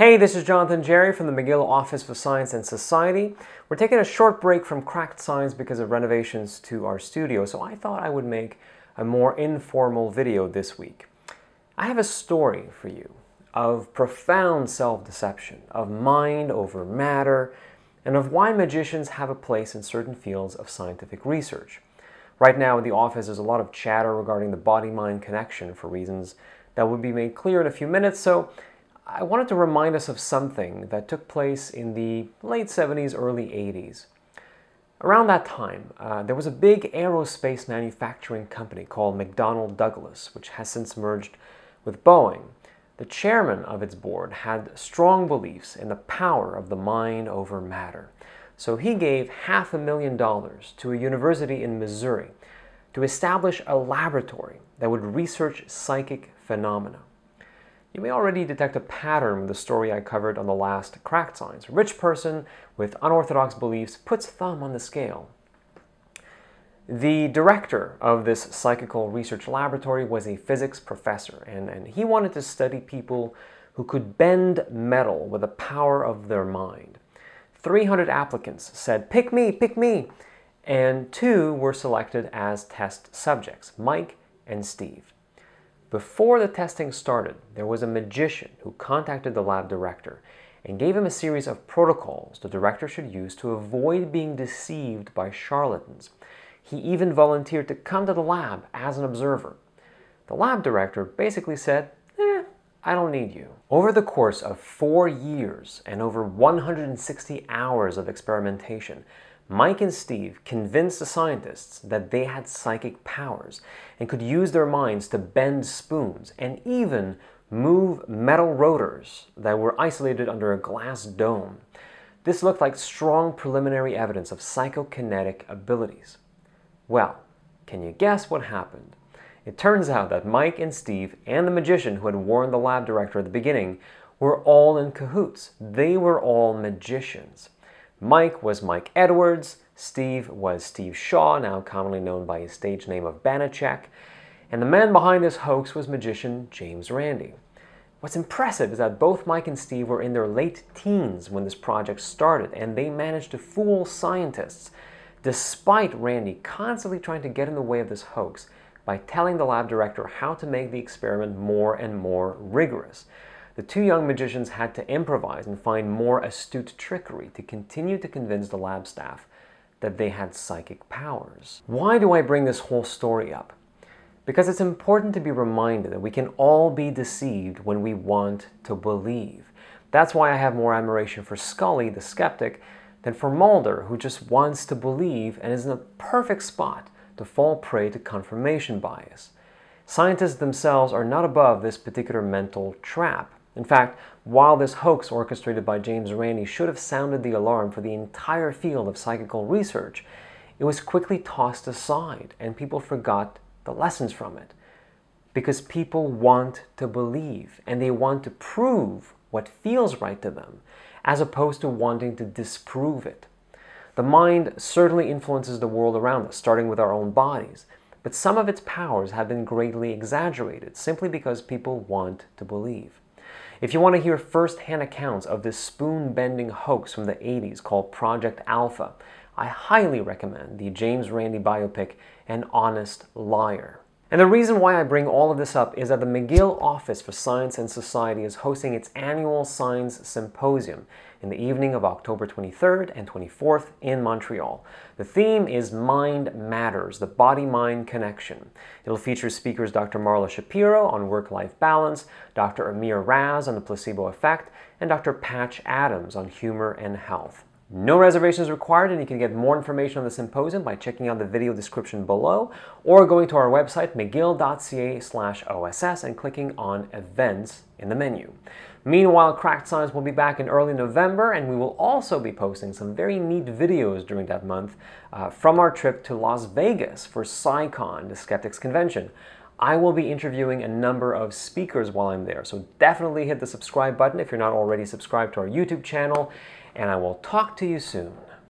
Hey, this is Jonathan Jerry from the McGill Office for Science and Society. We're taking a short break from Cracked Science because of renovations to our studio, so I thought I would make a more informal video this week. I have a story for you of profound self-deception, of mind over matter, and of why magicians have a place in certain fields of scientific research. Right now in the office there's a lot of chatter regarding the body-mind connection for reasons that will be made clear in a few minutes, so I wanted to remind us of something that took place in the late 70s, early 80s. Around that time, uh, there was a big aerospace manufacturing company called McDonnell Douglas, which has since merged with Boeing. The chairman of its board had strong beliefs in the power of the mind over matter, so he gave half a million dollars to a university in Missouri to establish a laboratory that would research psychic phenomena you may already detect a pattern with the story I covered on the last Cracked Signs. rich person with unorthodox beliefs puts thumb on the scale. The director of this psychical research laboratory was a physics professor, and, and he wanted to study people who could bend metal with the power of their mind. 300 applicants said, pick me, pick me, and two were selected as test subjects, Mike and Steve. Before the testing started, there was a magician who contacted the lab director and gave him a series of protocols the director should use to avoid being deceived by charlatans. He even volunteered to come to the lab as an observer. The lab director basically said, eh, I don't need you. Over the course of four years and over 160 hours of experimentation, Mike and Steve convinced the scientists that they had psychic powers and could use their minds to bend spoons and even move metal rotors that were isolated under a glass dome. This looked like strong preliminary evidence of psychokinetic abilities. Well, can you guess what happened? It turns out that Mike and Steve and the magician who had warned the lab director at the beginning were all in cahoots. They were all magicians. Mike was Mike Edwards, Steve was Steve Shaw, now commonly known by his stage name of Banachek, and the man behind this hoax was magician James Randi. What's impressive is that both Mike and Steve were in their late teens when this project started, and they managed to fool scientists, despite Randy constantly trying to get in the way of this hoax by telling the lab director how to make the experiment more and more rigorous. The two young magicians had to improvise and find more astute trickery to continue to convince the lab staff that they had psychic powers. Why do I bring this whole story up? Because it's important to be reminded that we can all be deceived when we want to believe. That's why I have more admiration for Scully, the skeptic, than for Mulder, who just wants to believe and is in a perfect spot to fall prey to confirmation bias. Scientists themselves are not above this particular mental trap. In fact, while this hoax orchestrated by James Randi should have sounded the alarm for the entire field of psychical research, it was quickly tossed aside and people forgot the lessons from it. Because people want to believe and they want to prove what feels right to them, as opposed to wanting to disprove it. The mind certainly influences the world around us, starting with our own bodies, but some of its powers have been greatly exaggerated simply because people want to believe. If you want to hear firsthand accounts of this spoon bending hoax from the 80s called Project Alpha, I highly recommend the James Randi biopic, An Honest Liar. And the reason why I bring all of this up is that the McGill Office for Science and Society is hosting its annual Science Symposium, in the evening of October 23rd and 24th in Montreal. The theme is Mind Matters, the body-mind connection. It'll feature speakers Dr. Marla Shapiro on work-life balance, Dr. Amir Raz on the placebo effect, and Dr. Patch Adams on humor and health. No reservations required, and you can get more information on the symposium by checking out the video description below or going to our website, mcgill.ca slash OSS and clicking on events in the menu. Meanwhile, Cracked Science will be back in early November, and we will also be posting some very neat videos during that month uh, from our trip to Las Vegas for SciCon, the Skeptics Convention. I will be interviewing a number of speakers while I'm there, so definitely hit the subscribe button if you're not already subscribed to our YouTube channel, and I will talk to you soon.